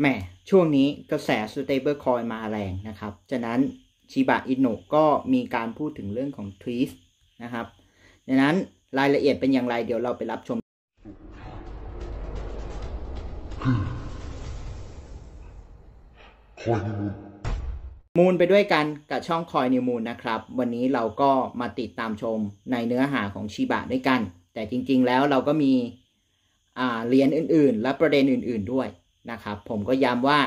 แหมช่วงนี้กระแส Stablecoin มาแรงนะครับ จากนั้นชิบะอินโนก็มีการพูดถึงเรื่องของทวีสนะครับดังนั้นรายละเอียดเป็นอย่างไรเดี๋ยวเราไปรับชม มูลไปด้วยกันกับช่องคอยนิวมูลนะครับ วันนี้เราก็มาติดตามชมในเนื้อหาของชิบะด้วยกัน แต่จริง ๆ แล้วเราก็มีเหรียญอื่น ๆ และประเด็นอื่น ๆ ด้วยนะครับผมก็ย้ำว่า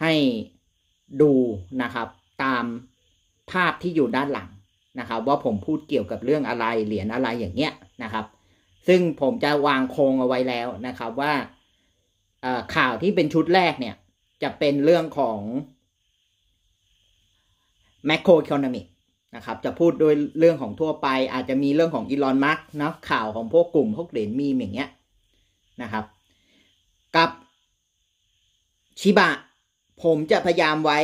ให้ดูนะครับตามภาพที่อยู่ด้านหลังนะครับ ว่าผมพูดเกี่ยวกับเรื่องอะไรเหรียญอะไรอย่างเงี้ยนะครับ ซึ่งผมจะวางโครงเอาไว้แล้วนะครับ ว่า ข่าวที่เป็นชุดแรกเนี่ย จะเป็นเรื่องของแมคโครเอคอนมิกนะครับ จะพูดโดยเรื่องของทั่วไป อาจจะมีเรื่องของอีลอนมาร์กนะข่าวของพวกกลุ่มพวกเหรียญมีอย่างเงี้ยนะครับกับ ชิบะ ผมจะพยายามไว้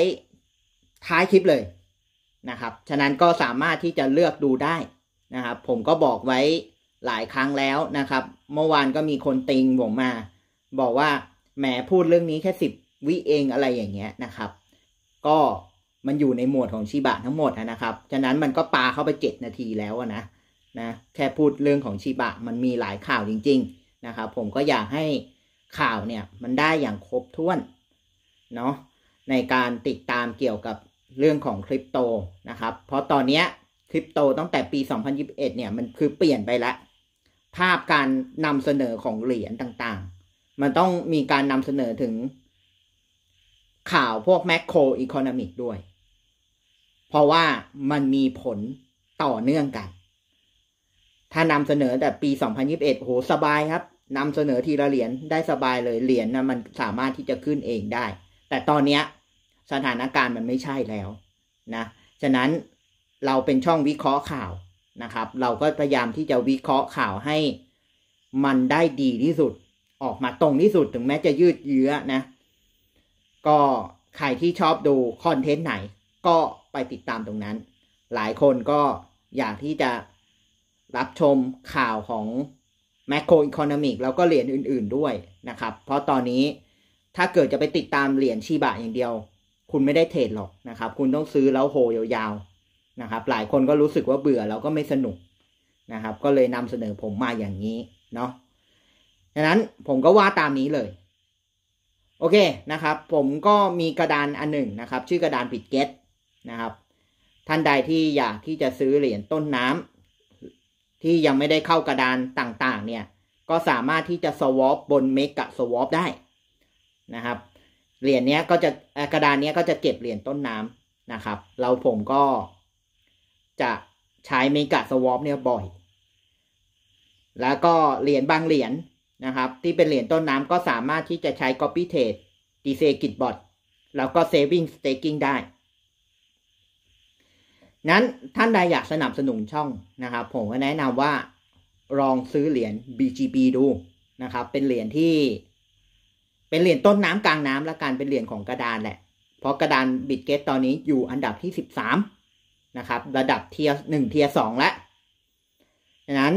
ท้ายคลิปเลยนะครับ ฉะนั้นก็สามารถที่จะเลือกดูได้นะครับ ผมก็บอกไว้หลายครั้งแล้วนะครับ เมื่อวานก็มีคนติงผมมา บอกว่าแหมพูดเรื่องนี้แค่สิบวิเองอะไรอย่างเงี้ยนะครับ ก็มันอยู่ในหมวดของชิบะทั้งหมดนะครับ ฉะนั้นมันก็ปาเข้าไปเจ็ดนาทีแล้วนะนะแค่พูดเรื่องของชิบะมันมีหลายข่าวจริง ๆนะครับ ผมก็อยากให้ข่าวเนี่ยมันได้อย่างครบถ้วน เนาะในการติดตามเกี่ยวกับเรื่องของคริปโตนะครับ เพราะตอนนี้คริปโตตั้งแต่ปี2021เนี่ยมันคือเปลี่ยนไปละภาพการนำเสนอของเหรียญต่างๆ มันต้องมีการนำเสนอถึงข่าวพวกแมกโครอีโคโนมิกด้วย เพราะว่ามันมีผลต่อเนื่องกัน ถ้านำเสนอแต่ปี 2021โหสบายครับนำเสนอทีละเหรียญได้สบายเลยเหรียญนะมันสามารถที่จะขึ้นเองได้ แต่ตอนเนี้ย สถานการณ์มันไม่ใช่แล้วนะฉะนั้นเราเป็นช่องวิเคราะห์ข่าวนะครับ เราก็พยายามที่จะวิเคราะห์ข่าวให้ มันได้ดีที่สุดออกมาตรงที่สุดถึงแม้จะยืดเยื้อนะ ก็ใครที่ชอบดูคอนเทนต์ไหน ก็ไปติดตามตรงนั้น หลายคนก็อยากที่จะรับชมข่าวของแมโครอิคโนมิกแล้วก็เหรียญอื่น ๆด้วยนะครับ เพราะตอนนี้ถ้าเกิดจะไปติดตามเหรียญชีบะอย่างเดียว คุณไม่ได้เทรดหรอกนะครับ คุณต้องซื้อแล้วโหยาวๆนะครับ หลายคนก็รู้สึกว่าเบื่อแล้วก็ไม่สนุกนะครับ ก็เลยนำเสนอผมมาอย่างนี้เนาะดังนั้นผมก็ว่าตามนี้เลย โอเคนะครับ ผมก็มีกระดานอันหนึ่งนะครับ ชื่อกระดานปิดเก็ตนะครับ ท่านใดที่อยากที่จะซื้อเหรียญต้นน้ำที่ยังไม่ได้เข้ากระดานต่างๆ เนี่ยก็สามารถที่จะสวอปบนเมกะสวอปได้นะครับ เหรียญเนี้ยก็จะกระดานเนี้ยก็จะเก็บเหรียญต้นน้ำนะครับ เราผมก็จะใช้เมกะสวอปเนี่ยบ่อย แล้วก็เหรียญบางเหรียญนะครับ ที่เป็นเหรียญต้นน้ำก็สามารถที่จะใช้ Copy Trade d c g i t b o t แล้วก็ Saving Staking ได้นั้นท่านใดอยากสนับสนุนช่องนะครับ ผมก็แนะนำว่า ลองซื้อเหรียญ b g p ดูนะครับ เป็นเหรียญที่เป็นเหรียญต้นน้ำกลางน้ำและการเป็นเหรียญของกระดานแหละ เพราะกระดานบิตเกตตอนนี้อยู่อันดับที่ 13นะครับ ระดับเทียร์หนึ่งเทียร์สองแล้วดังนั้น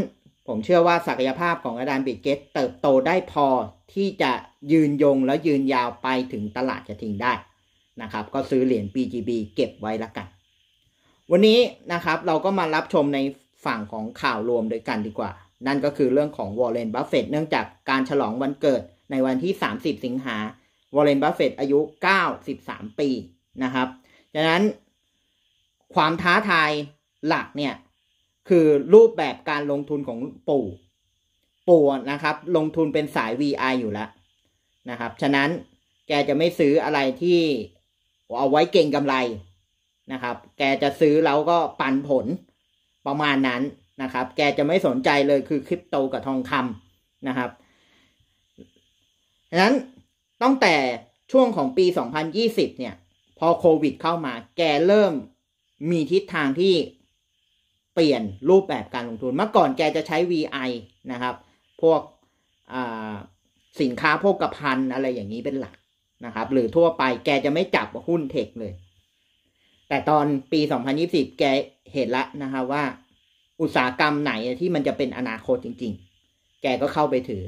ผมเชื่อว่าศักยภาพของกระดานบิตเกตเติบโตได้พอที่จะยืนยงและยืนยาวไปถึงตลาดกระทิงได้นะครับ ก็ซื้อเหรียญ BGB เก็บไว้ละกันวันนี้นะครับเราก็มารับชมในฝั่งของข่าวรวมด้วยกันดีกว่า นั่นก็คือเรื่องของวอร์เรนบัฟเฟตเนื่องจากการฉลองวันเกิดในวันที่ 30 สิงหาวอร์เรนบัฟเฟตอายุ 93 ปีนะครับดังนั้นความท้าทายหลักเนี่ยคือรูปแบบการลงทุนของปู่ปู่นะครับลงทุนเป็นสาย VI อยู่แล้วนะครับ ฉะนั้นแกจะไม่ซื้ออะไรที่เอาไว้เก่งกำไรนะครับ แกจะซื้อเราก็ปันผลประมาณนั้นนะครับ แกจะไม่สนใจเลยคือคริปโตกับทองคำนะครับ ดังนั้นตั้งแต่ช่วงของปี 2020เนี่ย พอโควิดเข้ามา แกเริ่มมีทิศทางที่เปลี่ยนรูปแบบการลงทุน เมื่อก่อนแกจะใช้ VI นะครับ พวกสินค้าโภคภัณฑ์อะไรอย่างนี้เป็นหลักนะครับ หรือทั่วไปแกจะไม่จับหุ้นเทคเลยแต่ตอนปี 2 0 2บแกเห็นละนะคะว่าอุตสาหกรรมไหนที่มันจะเป็นอนาคตจริงๆ แกก็เข้าไปถือ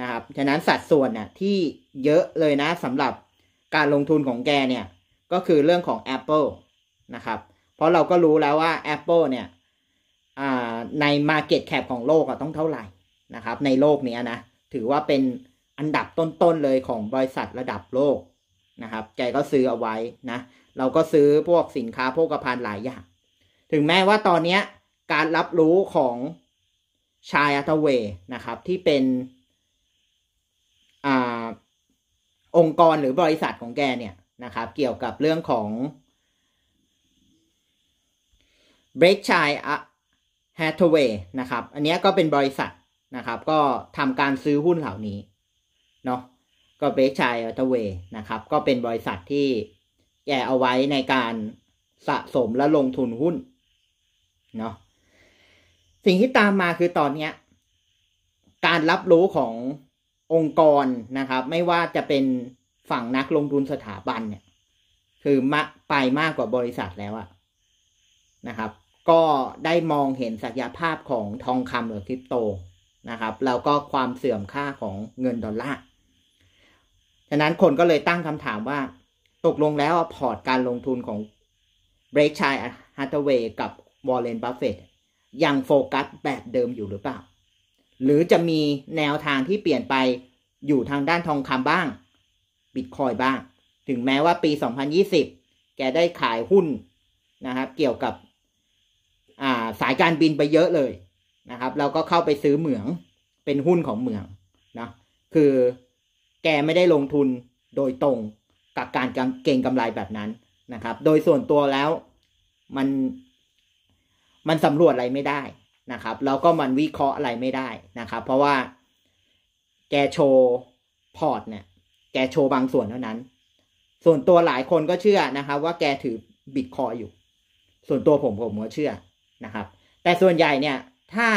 นะครับ ฉะนั้นสัดส่วนน่ะที่เยอะเลยนะสำหรับการลงทุนของแกเนี่ยก็คือเรื่องของ Apple นะครับเพราะเราก็รู้แล้วว่า Apple เนี่ยใน Market Cap ของโลกต้องเท่าไหร่นะครับ ในโลกนี้นะถือว่าเป็นอันดับต้นๆเลยของบริษัทระดับโลกนะครับแกก็ซื้อเอาไว้นะเราก็ซื้อพวกสินค้าโภคภัณฑ์หลายอย่าง ถึงแม้ว่าตอนนี้การรับรู้ของชายอัตเวนะครับ ที่เป็นอองค์กรหรือบริษัทของแกเนี่ยนะครับ เกี่ยวกับเรื่องของ break ชายอ h a t h a w a y นะครับอันนี้ก็เป็นบริษัทนะครับ ก็ทำการซื้อหุ้นเหล่านี้เนาะก็ break ชาย h a t h a w a y นะครับ ก็เป็นบริษัทที่แก่เอาไว้ในการสะสมและลงทุนหุ้นเนาะสิ่งที่ตามมาคือตอนเนี้ย การรับรู้ขององค์กรนะครับ ไม่ว่าจะเป็นฝั่งนักลงทุนสถาบันเนี่ย คือมาไปมากกว่าบริษัทแล้วอะนะครับ ก็ได้มองเห็นศักยภาพของทองคำหรือคริปโตนะครับ แล้วก็ความเสื่อมค่าของเงินดอลลาร์ฉะนั้นคนก็เลยตั้งคำถามว่าตกลงแล้วพอร์ตการลงทุนของเบรคชัยฮัตเทเวย์กับวอลเลนบัฟเฟตยังโฟกัสแบบเดิมอยู่หรือเปล่า หรือจะมีแนวทางที่เปลี่ยนไปอยู่ทางด้านทองคำบ้างบิตคอยบ้าง ถึงแม้ว่าปี 2020 แกได้ขายหุ้นนะครับ เกี่ยวกับาสายการบินไปเยอะเลยนะครับเราก็เข้าไปซื้อเหมืองเป็นหุ้นของเหมืองนะคือแกไม่ได้ลงทุนโดยตรงกับการเก่งกำไรแบบนั้นนะครับ โดยส่วนตัวแล้วมันมันสำรวจอะไรไม่ได้นะครับ แล้วก็มันวิเคราะห์อะไรไม่ได้นะครับ เพราะว่าแกโชว์พอร์ตเนี่ย แกโชว์บางส่วนเท่านั้น ส่วนตัวหลายคนก็เชื่อนะครับ ว่าแกถือบิตคอยอยู่ ส่วนตัวผมผมก็เชื่อนะครับ แต่ส่วนใหญ่เนี่ย ถ้า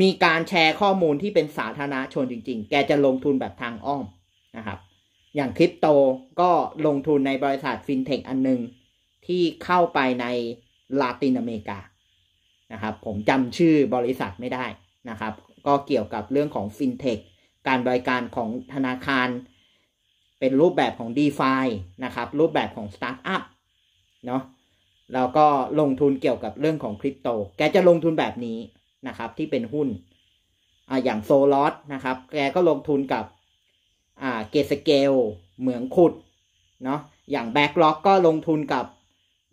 มีการแชร์ข้อมูลที่เป็นสาธารณชนจริง ๆ แกจะลงทุนแบบทางอ้อมนะครับอย่างคริปโตก็ลงทุนในบริษัทฟินเทคอันหนึ่งที่เข้าไปในลาตินอเมริกานะครับ ผมจำชื่อบริษัทไม่ได้นะครับ ก็เกี่ยวกับเรื่องของฟินเทคการบริการของธนาคาร เป็นรูปแบบของ d e f านะครับรูปแบบของสตาร์ทอัพเนาะแล้วก็ลงทุนเกี่ยวกับเรื่องของคริปโต แกจะลงทุนแบบนี้นะครับที่เป็นหุ้นอ่าอย่างโซลอสนะครับ แกก็ลงทุนกับเกสเกลเหมืองขุดเนาะอย่างแบ็กล็อกก็ลงทุนกับ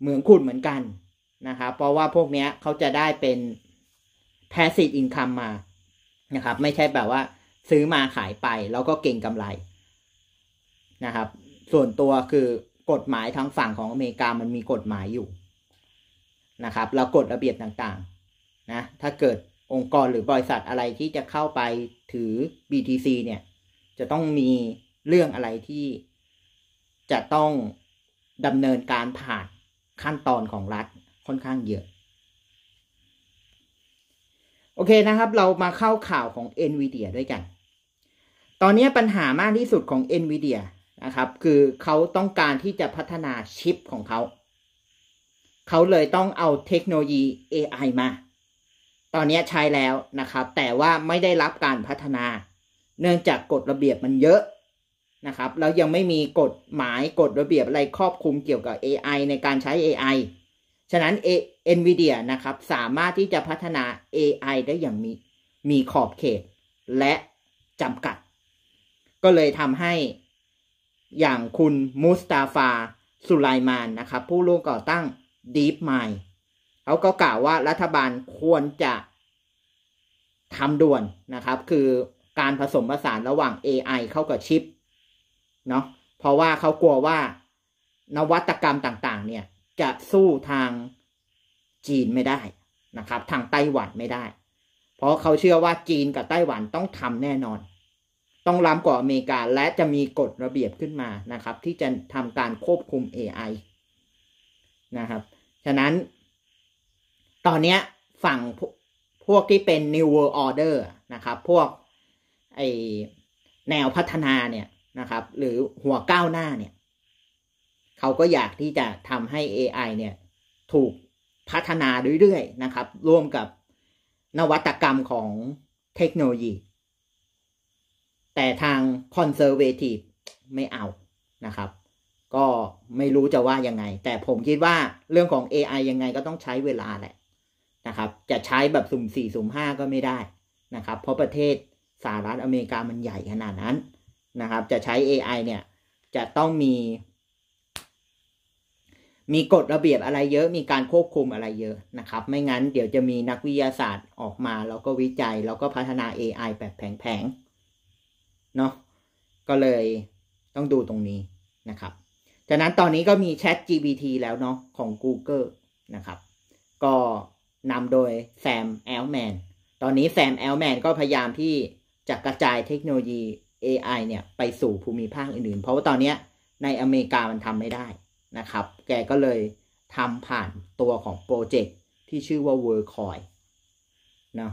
เหมืองขุดเหมือนกันนะครับเพราะว่าพวกนี้เขาจะได้เป็นแพสซีฟอินคัมมา นะครับ ไม่ใช่แบบว่าซื้อมาขายไปแล้วก็เก่งกำไรนะครับ ส่วนตัวคือกฎหมายทางฝั่งของอเมริกามันมีกฎหมายอยู่นะครับแล้วกฎระเบียบต่างๆนะถ้าเกิดองค์กรหรือบริษัทอะไรที่จะเข้าไปถือ BTC เนี่ยจะต้องมีเรื่องอะไรที่จะต้องดำเนินการผ่านขั้นตอนของรัฐค่อนข้างเยอะโอเคนะครับ เรามาเข้าข่าวของ NVIDIA ด้วยกัน ตอนนี้ปัญหามากที่สุดของ NVIDIA นะครับ คือเขาต้องการที่จะพัฒนาชิปของเขา เขาเลยต้องเอาเทคโนโลยี AI มา ตอนนี้ใช้แล้วนะครับ แต่ว่าไม่ได้รับการพัฒนาเนื่องจากกฎระเบียบมันเยอะนะครับแล้วยังไม่มีกฎหมายกฎระเบียบอะไรครอบคลุมเกี่ยวกับ AI ในการใช้ AI ฉะนั้น NVIDIA นะครับสามารถที่จะพัฒนา AI ได้อย่างมี มีขอบเขตและจำกัด ก็เลยทำให้อย่างคุณมูสตาฟาสุไลมานนะครับ ผู้ร่วมก่อตั้ง DeepMind เขาก็กล่าวว่ารัฐบาลควรจะทำด่วนนะครับ คือการผสมผสานระหว่าง AI เข้ากับชิปเนาะ เพราะว่าเขากลัวว่านวัตกรรมต่าง ๆ เนี่ยจะสู้ทางจีนไม่ได้นะครับ ทางไต้หวันไม่ได้ เพราะเขาเชื่อว่าจีนกับไต้หวันต้องทำแน่นอน ต้องล้ำกว่าอเมริกา และจะมีกฎระเบียบขึ้นมานะครับ ที่จะทำการควบคุม AI นะครับฉะนั้นตอนนี้ฝั่งพวกที่เป็น New World Order นะครับ พวกไอแนวพัฒนาเนี่ยนะครับ หรือหัวก้าวหน้าเนี่ยเขาก็อยากที่จะทำให้ AI เนี่ย ถูกพัฒนาเรื่อยๆนะครับ ร่วมกับนวัตกรรมของเทคโนโลยี แต่ทางคอนเซอร์เวทีฟไม่เอานะครับ ก็ไม่รู้จะว่ายังไง แต่ผมคิดว่าเรื่องของ AI ยังไงก็ต้องใช้เวลาแหละนะครับ จะใช้แบบสุ่มสี่สุ่มห้าก็ไม่ได้นะครับ เพราะประเทศสหรัฐอเมริกามันใหญ่ขนาดนั้นนะครับ จะใช้ AI เนี่ย จะต้องมี มีกฎระเบียบอะไรเยอะ มีการควบคุมอะไรเยอะนะครับ ไม่งั้นเดี๋ยวจะมีนักวิทยาศาสตร์ออกมาแล้วก็วิจัยแล้วก็พัฒนา AI แบบแพงๆเนาะก็เลยต้องดูตรงนี้นะครับ จากนั้นตอนนี้ก็มี Chat GPT แล้วเนาะของ Google นะครับ ก็นำโดยแซมแอลแมนตอนนี้แซมแอลแมนก็พยายามที่จะกระจายเทคโนโลยี AI เนี่ย ไปสู่ภูมิภาคอื่นๆ เพราะว่าตอนนี้ในอเมริกามันทำไม่ได้นะครับ แกก็เลยทำผ่านตัวของโปรเจกต์ที่ชื่อว่า w o r l c o i นะ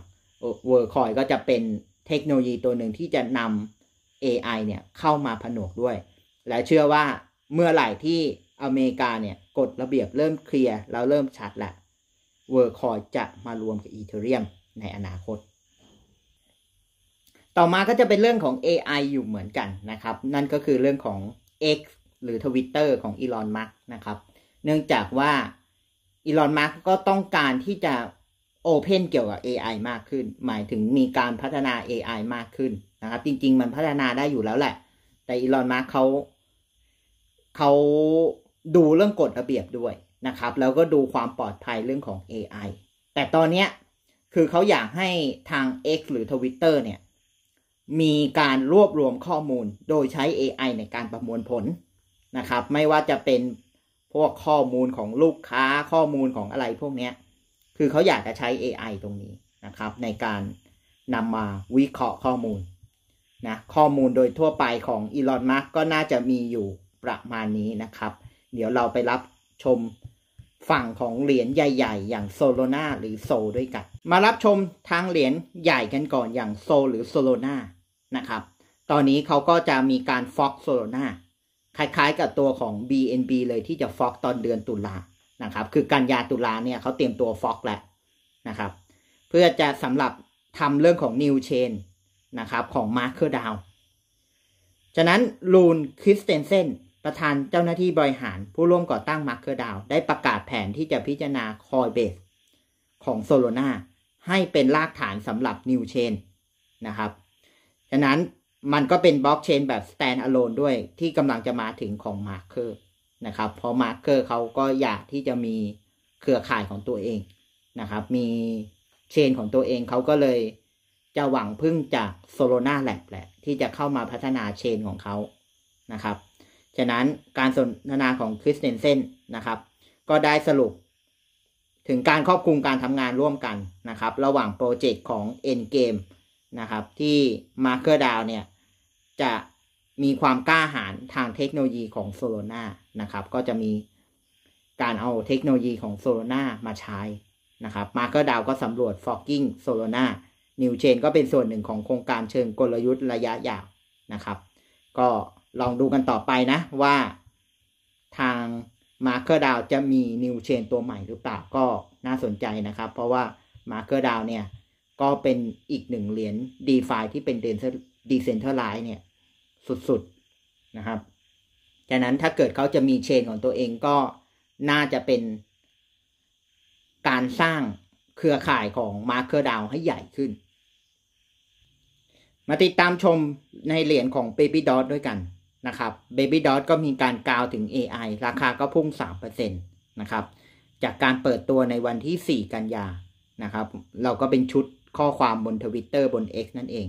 w o r l c o i ก็จะเป็นเทคโนโลยีตัวหนึ่งที่จะนำ AI เนี่ยเข้ามาผนวกด้วย และเชื่อว่าเมื่อไหร่ที่อเมริกาเนี่ยกฎระเบียบเริ่มเคลียร์แล้วเริ่มชัดละ w o r l d c o i จะมารวมกับอีเทเรียมในอนาคตต่อมาก็จะเป็นเรื่องของ AI อยู่เหมือนกันนะครับ นั่นก็คือเรื่องของ X หรือ Twitter ของอีลอนมาร์กนะครับ เนื่องจากว่าอีลอนมาร์ก็ต้องการที่จะโอเพนเกี่ยวกับ AI มากขึ้น หมายถึงมีการพัฒนา AI มากขึ้นนะครับ จริงๆ มันพัฒนาได้อยู่แล้วแหละ แต่อีลอนมาร์กเขาเขาดูเรื่องกฎระเบียบด้วยนะครับ แล้วก็ดูความปลอดภัยเรื่องของ AI แต่ตอนนี้คือเขาอยากให้ทาง X หรือ Twitter เนี่ยมีการรวบรวมข้อมูลโดยใช้ AI ในการประมวลผลนะครับ ไม่ว่าจะเป็นพวกข้อมูลของลูกค้าข้อมูลของอะไรพวกนี้คือเขาอยากจะใช้ AI ตรงนี้นะครับ ในการนำมาวิเคราะห์ข้อมูลนะข้อมูลโดยทั่วไปของอีลอนมาร์กก็น่าจะมีอยู่ประมาณนี้นะครับ เดี๋ยวเราไปรับชมฝั่งของเหรียญใหญ่ๆ อย่างโซโลนาหรือโซด้วยกัน มารับชมทางเหรียญใหญ่กันก่อนอย่างโซหรือโซโลนานะครับ ตอนนี้เขาก็จะมีการฟอกโซโลนาคล้ายๆกับตัวของ BNB เลยที่จะฟอกตอนเดือนตุลานะครับ คือกันยาตุลาเนี่ยเขาเตรียมตัวฟอกแล้วนะครับ เพื่อจะสำหรับทำเรื่องของ New Chain นะครับของ Marker Down ฉะนั้นลูนคริสเตนเซนประธานเจ้าหน้าที่บริหาร ผู้ร่วมก่อตั้ง Marker Down ได้ประกาศแผนที่จะพิจารณาคอยเบสของโซโลนาให้เป็นรากฐานสำหรับ New Chain นะครับฉะนั้นมันก็เป็นบล็อกเชนแบบ stand alone ด้วยที่กำลังจะมาถึงของ Marker นะครับ เพราะ Marker เขาก็อยากที่จะมีเครือข่ายของตัวเองนะครับ มีเชนของตัวเอง เขาก็เลยจะหวังพึ่งจาก Solana Lab แหละ ที่จะเข้ามาพัฒนาเชนของเขานะครับ ฉะนั้นการสนทนาของคริสเตนเซนนะครับ ก็ได้สรุปถึงการครอบคลุมการทำงานร่วมกันนะครับ ระหว่างโปรเจกต์ของ Endgame นะครับที่ Marker DAO เนี่ยจะมีความกล้าหาญทางเทคโนโลยีของ Solana นะครับก็จะมีการเอาเทคโนโลยีของ Solana มาใช้นะครับ Marker DAO ก็สำรวจ Forking Solana New Chain ก็เป็นส่วนหนึ่งของโครงการเชิงกลยุทธ์ระยะยาวนะครับ ก็ลองดูกันต่อไปนะว่าทาง Marker DAO จะมี New Chain ตัวใหม่หรือเปล่า ก็น่าสนใจนะครับ เพราะว่า Marker DAO เนี่ยก็เป็นอีกหนึ่งเหรียญ d e f าที่เป็นเดนเซอร์ l i z e d เนี่ยสุด ๆ นะครับ จากนั้นถ้าเกิดเขาจะมีเชนของตัวเองก็น่าจะเป็นการสร้างเครือข่ายของ Marker DAO ให้ใหญ่ขึ้น มาติดตามชมในเหรียญของ Baby Dot ด้วยกันนะครับ Baby Dot ก็มีการกล่าวถึง AI ราคาก็พุ่ง 3%นะครับ จากการเปิดตัวในวันที่ 4 กันยานะครับ เราก็เป็นชุดข้อความบนทวิตเตอร์บน X นั่นเอง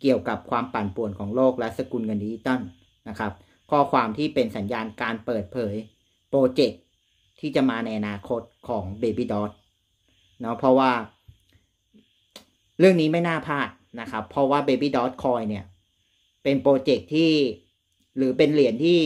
เกี่ยวกับความปั่นป่วนของโลกและสกุลเงินดิจิตอลนะครับ ข้อความที่เป็นสัญญาณการเปิดเผยโปรเจกต์ที่จะมาในอนาคตของ Baby Dot เนาะเพราะว่า เรื่องนี้ไม่น่าพลาดนะครับ เพราะว่า Baby Dot Coin เนี่ย เป็นโปรเจกต์ที่หรือเป็นเหรียญที่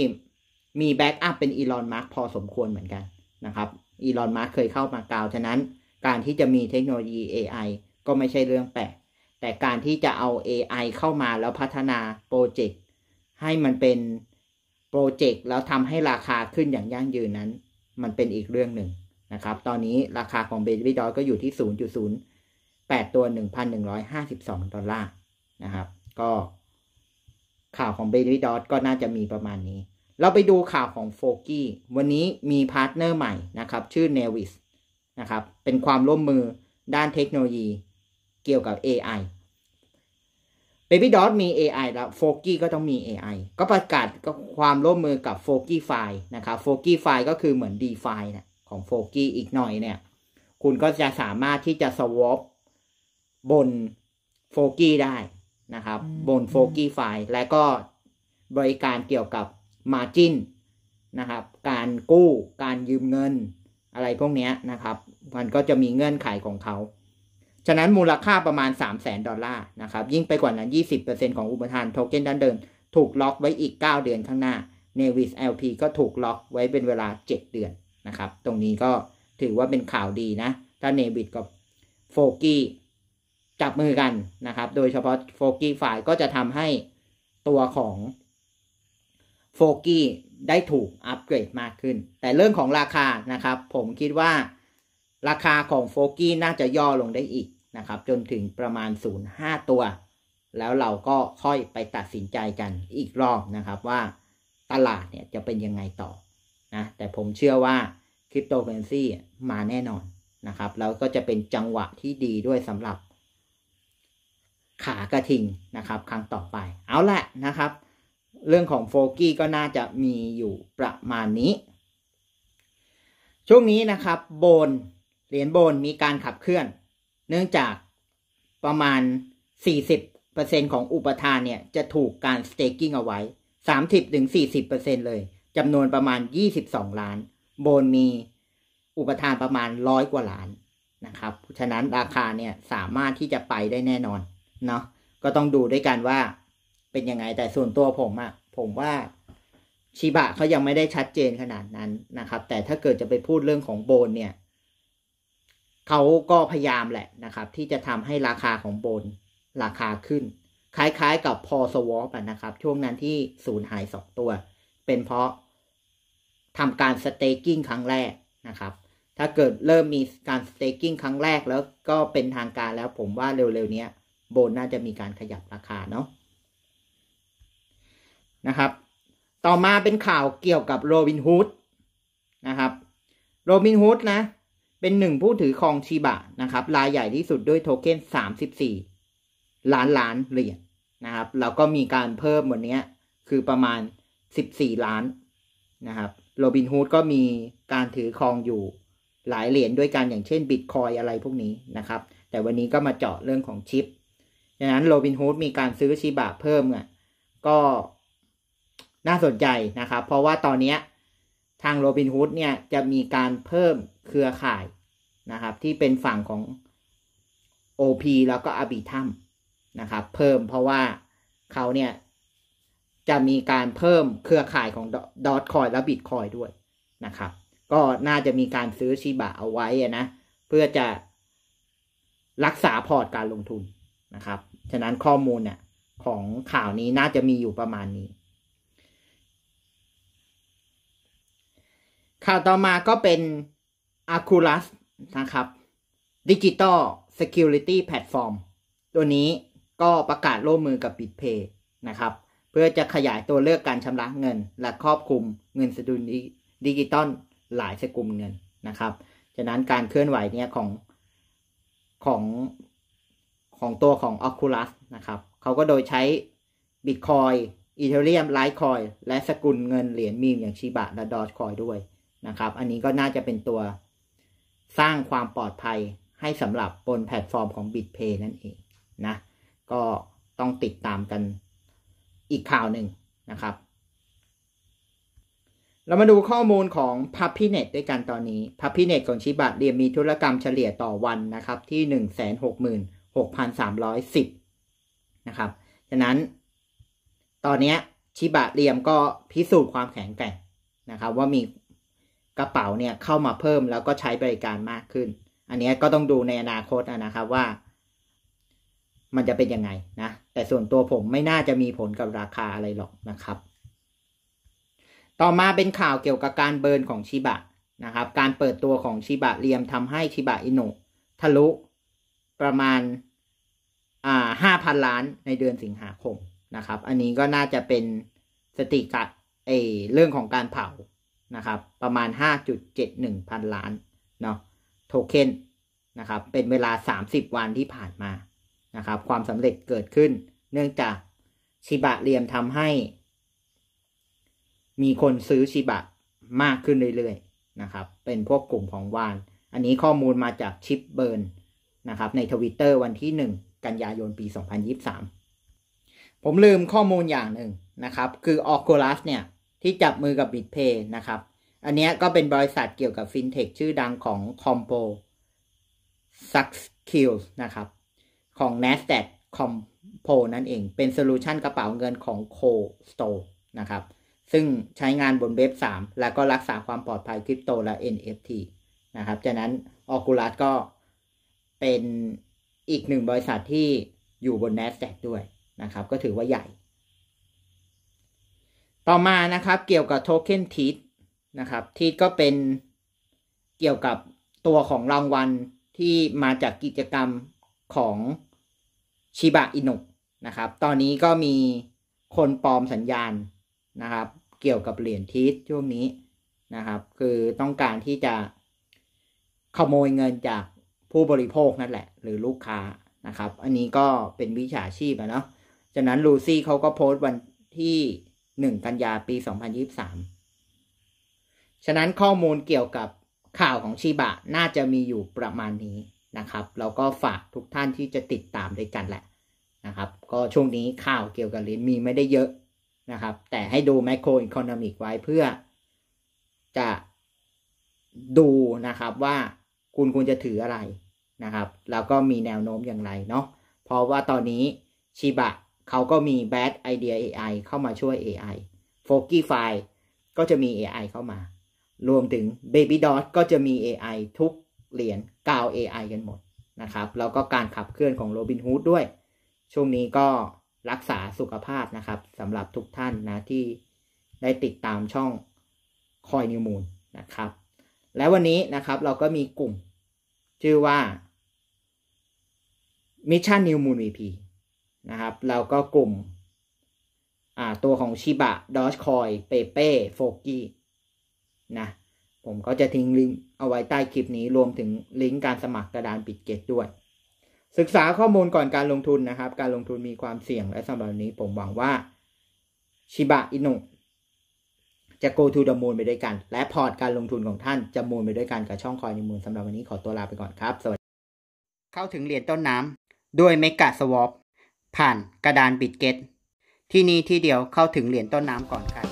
มีแบ็กอัพเป็นอีลอนมาร์กพอสมควรเหมือนกันนะครับอีลอนมาร์กเคยเข้ามากล่าวฉะนั้นการที่จะมีเทคโนโลยี AI ก็ไม่ใช่เรื่องแปลก แต่การที่จะเอา AI เข้ามาแล้วพัฒนาโปรเจกต์ ให้มันเป็นโปรเจกต์แล้วทำให้ราคาขึ้นอย่างยั่งยืนนั้น มันเป็นอีกเรื่องหนึ่งนะครับ ตอนนี้ราคาของเบ b a b ดอยก็อยู่ที่ 0.08 ตัว 1,152 ดอลลาร์นะครับ ก็ข่าวของเบ b a b ดอยก็น่าจะมีประมาณนี้ เราไปดูข่าวของโฟกี้วันนี้มีพาร์ทเนอร์ใหม่นะครับ ชื่อเนวิสนะครับ เป็นความร่วมมือด้านเทคโนโลยีเกี่ยวกับ AI Baby Dot มี AI แล้ว f o กี้ก็ต้องมี AI ก็ประกาศก็ความร่วมมือกับ f o กี้ไฟนะครับ f o กี้ไฟก็คือเหมือน d ีไฟนะของ f o กี้อีกหน่อยเนี่ย คุณก็จะสามารถที่จะ swap บน f o กี้ได้นะครับ บน f o กี้ไฟและก็บริการเกี่ยวกับ margin นะครับการกู้การยืมเงินอะไรพวกนี้นะครับ มันก็จะมีเงื่อนไขของเขาฉะนั้นมูลค่าประมาณ3 0 0แสนดอลลาร์นะครับยิ่งไปกว่านั้น 20%ของอุปทาน โทเค็นด้านเดิมถูกล็อกไว้อีก 9 เดือนข้างหน้า Navis LP ก็ถูกล็อกไว้เป็นเวลา 7 เดือนนะครับ ตรงนี้ก็ถือว่าเป็นข่าวดีนะ ถ้า n น v i s กับโฟกี้จับมือกันนะครับ โดยเฉพาะโฟกี้ฝ่ายก็จะทำให้ตัวของโฟกี้ได้ถูกอัปเกรดมากขึ้นแต่เรื่องของราคานะครับ ผมคิดว่าราคาของโฟกี้น่าจะย่อลงได้อีกนะครับจนถึงประมาณ 0.5 ตัว แล้วเราก็ค่อยไปตัดสินใจกันอีกรอบนะครับว่าตลาดเนี่ยจะเป็นยังไงต่อนะแต่ผมเชื่อว่าคริปโตเคอเรนซีมาแน่นอนนะครับแล้วก็จะเป็นจังหวะที่ดีด้วยสำหรับ ขากระทิงนะครับครั้งต่อไปเอาละนะครับ เรื่องของโฟกี้ก็น่าจะมีอยู่ประมาณนี้ ช่วงนี้นะครับโบนเหรียญโบนมีการขับเคลื่อนเนื่องจากประมาณ 40%ของอุปทานเนี่ย จะถูกการสเต็กกิ้งเอาไว้ 30-40%เลย จำนวนประมาณ 22 ล้าน โบนมีอุปทานประมาณ 100 กว่าล้านนะครับ ฉะนั้นราคาเนี่ยสามารถที่จะไปได้แน่นอน เนาะ ก็ต้องดูด้วยกันว่า เป็นยังไง แต่ส่วนตัวผมอะ ผมว่าชิบะเขายังไม่ได้ชัดเจนขนาดนั้นนะครับ แต่ถ้าเกิดจะไปพูดเรื่องของโบนเนี่ยเขาก็พยายามแหละนะครับ ที่จะทำให้ราคาของโบนราคาขึ้น คล้ายๆกับพอสวอปนะครับช่วงนั้นที่ศูนย์หายสองตัว เป็นเพราะทำการสเต็กกิ้งครั้งแรกนะครับถ้าเกิดเริ่มมีการสเต็กกิ้งครั้งแรกแล้วก็เป็นทางการแล้ว ผมว่าเร็วๆนี้โบนน่าจะมีการขยับราคาเนาะนะครับ ต่อมาเป็นข่าวเกี่ยวกับโรบินฮูดนะครับโรบินฮูดนะเป็นหนึ่งผู้ถือครองชีบะนะครับรายใหญ่ที่สุดด้วยโทเค็นี่ล้านล้านเหรียญนนะครับแล้วก็มีการเพิ่มวันนี้คือประมาณสสิบี่ล้านนะครับโรบินฮูดก็มีการถือครองอยู่หลายเหรียญด้วยกันอย่างเช่นบิตคอยอะไรพวกนี้นะครับ แต่วันนี้ก็มาเจาะเรื่องของชิปดังนั้นโรบินฮูดมีการซื้อชีบะเพิ่มี่ยก็น่าสนใจนะครับ เพราะว่าตอนนี้ทางโรบินฮูดเนี่ยจะมีการเพิ่มเครือข่ายนะครับ ที่เป็นฝั่งของ OP แล้วก็อบิทัมนะครับ เพิ่มเพราะว่าเขาเนี่ยจะมีการเพิ่มเครือข่ายของดอทคอยและบิตคอยด้วยนะครับ ก็น่าจะมีการซื้อชีบะเอาไว้นะ เพื่อจะรักษาพอร์ตการลงทุนนะครับ ฉะนั้นข้อมูลเนี่ย ของข่าวนี้น่าจะมีอยู่ประมาณนี้ ข่าวต่อมาก็เป็น Aculus นะครับ Digital Security Platform ตัวนี้ก็ประกาศร่วมมือกับ BitPay นะครับ เพื่อจะขยายตัวเลือกการชำระเงิน และครอบคลุมเงินสกุลดิจิตอลหลายสกุลเงินนะครับฉะนั้นการเคลื่อนไหวเนี่ยของของของตัวของ Oculus นะครับเขาก็โดยใช้ Bitcoin อีเทเรียมไลท์คอยและสกุลเงินเหรียญมีมอย่างชิบะและดอจคอยด้วยนะครับ อันนี้ก็น่าจะเป็นตัวสร้างความปลอดภัยให้สำหรับบนแพลตฟอร์มของ BitPay นั่นเองนะ ก็ต้องติดตามกันอีกข่าวหนึ่งนะครับ เรามาดูข้อมูลของ p u p p i n e t ด้วยกันตอนนี้ p u p p i n e t ของชิบะเรียมมีธุรกรรมเฉลี่ยต่อวันนะครับ ที่ 166,310 นะครับฉะนั้น ตอนนี้ชิบะเรียมก็พิสูจน์ความแข็งแกร่งนะครับว่ามีกระเป๋าเนี่ยเข้ามาเพิ่มแล้วก็ใช้บริการมากขึ้น อันนี้ก็ต้องดูในอนาคตนะครับว่า มันจะเป็นยังไงนะ แต่ส่วนตัวผมไม่น่าจะมีผลกับราคาอะไรหรอกนะครับ ต่อมาเป็นข่าวเกี่ยวกับการเบิร์นของชิบะนะครับ การเปิดตัวของชิบะเรียมทำให้ชิบะอิโนะทะลุ ประมาณอ่าห้าพันล้านในเดือนสิงหาคมนะครับ อันนี้ก็น่าจะเป็นสติกะเอเรื่องของการเผานะครับ ประมาณ 5.71 พันล้าน เนาะโทเค็นนะครับ เป็นเวลา 30 วันที่ผ่านมา นะครับ ความสำเร็จเกิดขึ้น เนื่องจากชิบะเรียมทำให้ มีคนซื้อชิบะมากขึ้นเรื่อยๆ นะครับ เป็นพวกกลุ่มของวาน อันนี้ข้อมูลมาจากชิปเบิร์น นะครับ ในทวิตเตอร์วันที่ 1 กันยายนปี 2023 ผมลืมข้อมูลอย่างหนึ่งนะครับ คือ ออคูลัส เนี่ยที่จับมือกับิตเพย์นะครับ อันนี้ก็เป็นบริษัทเกี่ยวกับฟินเทคชื่อดังของ Compo s u c k i l l s นะครับ ของ NASDAQ Compo นั่นเอง เป็นโซลูชันกระเป๋าเงินของ Co s t o นะครับ ซึ่งใช้งานบนเว็บ 3แล้วก็รักษาความปลอดภัยคริปโตและ NFT นะครับ จากนั้น Oculus ก็เป็นอีกหนึ่งบริษัทที่อยู่บน NASDAQ ด้วยนะครับ ก็ถือว่าใหญ่ต่อมานะครับ เกี่ยวกับโทเค็นทีทนะครับทีทก็เป็นเกี่ยวกับตัวของรางวัลที่มาจากกิจกรรมของชิบะอินุนะครับตอนนี้ก็มีคนปลอมสัญญาณนะครับ เกี่ยวกับเหรียญทีทช่วงนี้นะครับ คือต้องการที่จะขโมยเงินจากผู้บริโภคนั่นแหละ หรือลูกค้านะครับ อันนี้ก็เป็นวิชาชีพนะเนาะจากนั้นลูซี่เขาก็โพสต์วันที่หนึ่งกันยาปีสองพันยิบสามฉะนั้นข้อมูลเกี่ยวกับข่าวของชีบะน่าจะมีอยู่ประมาณนี้นะครับแล้วก็ฝากทุกท่านที่จะติดตามด้วยกันแหละนะครับ ก็ช่วงนี้ข่าวเกี่ยวกับเรียมีไม่ได้เยอะนะครับ แต่ให้ดูแมโครอิคอนมิกไว้เพื่อจะดูนะครับว่าคุณควรจะถืออะไรนะครับ แล้วก็มีแนวโน้มอย่างไรเนาะ เพราะว่าตอนนี้ชีบะเขาก็มี Bad Idea AI เข้ามาช่วย AI f o g y f i ก็จะมี AI เข้ามา รวมถึง Baby Dot ก็จะมี AI ทุกเหรียญกาว AI กันหมดนะครับ แล้วก็การขับเคลื่อนของ Robin Hood ด้วย ช่วงนี้ก็รักษาสุขภาพนะครับสำหรับทุกท่านนะที่ได้ติดตามช่องคอยนิวมูลนะครับ และวันนี้นะครับเราก็มีกลุ่ม ชื่อว่า Mission New Moon VP นะครับแล้วก็กลุ่มตัวของชิบะดอชคอยเปเป้โฟกี้นะผมก็จะทิ้งลิงก์เอาไว้ใต้คลิปนี้รวมถึงลิงก์การสมัครกระดานปิดเกตด้วย ศึกษาข้อมูลก่อนการลงทุนนะครับ การลงทุนมีความเสี่ยงและสำหรับนี้ผมหวังว่าชิบะอินุจะ go to the moon ไปด้วยกัน และพอร์ตการลงทุนของท่านจะมูลไปด้วยกันกับช่องคอยในมูลสำหรับวันนี้ขอตัวลาไปก่อนครับสวัสดีเข้าถึงเหรียญต้นน้ำด้วยเมกะสวอปผ่านกระดานบิดเกตที่นี่ที่เดียวเข้าถึงเหรียญต้นน้ำก่อนใคร